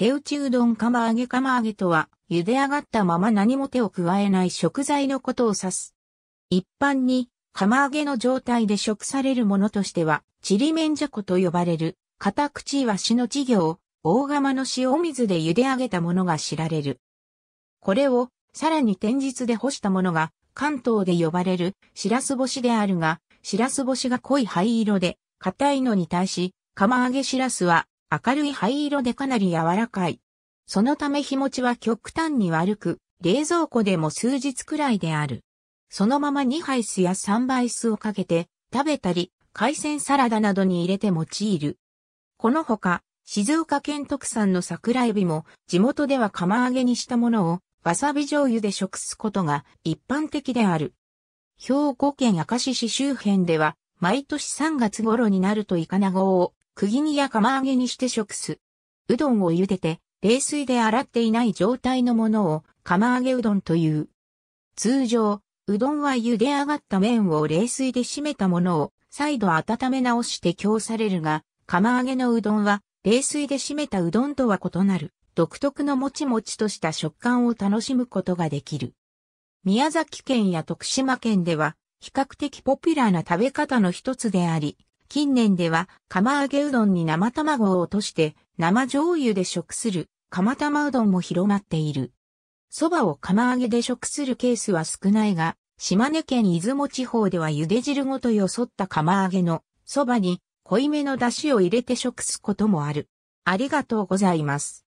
手打ちうどん釜揚げ釜揚げとは、茹で上がったまま何も手を加えない食材のことを指す。一般に、釜揚げの状態で食されるものとしては、ちりめんじゃこと呼ばれる、片口は、しの稚魚大釜の塩水で茹で上げたものが知られる。これを、さらに天日で干したものが、関東で呼ばれる、しらす干しであるが、しらす干しが濃い灰色で、硬いのに対し、釜揚げしらすは明るい灰色でかなり柔らかい。そのため日持ちは極端に悪く、冷蔵庫でも数日くらいである。そのまま2杯酢や3杯酢をかけて、食べたり、海鮮サラダなどに入れて用いる。このほか、静岡県特産の桜エビも、地元では釜揚げにしたものを、わさび醤油で食すことが一般的である。兵庫県明石市周辺では、毎年3月頃になるとイカナゴを釘煮や釜揚げにして食す。うどんを茹でて、冷水で洗っていない状態のものを釜揚げうどんという。通常、うどんは茹で上がった麺を冷水で締めたものを再度温め直して供されるが、釜揚げのうどんは冷水で締めたうどんとは異なる、独特のもちもちとした食感を楽しむことができる。宮崎県や徳島県では、比較的ポピュラーな食べ方の一つであり、近年では釜揚げうどんに生卵を落として生醤油で食する釜玉うどんも広まっている。蕎麦を釜揚げで食するケースは少ないが、島根県出雲地方では茹で汁ごとよそった釜揚げの蕎麦に濃いめの出汁を入れて食すこともある。ありがとうございます。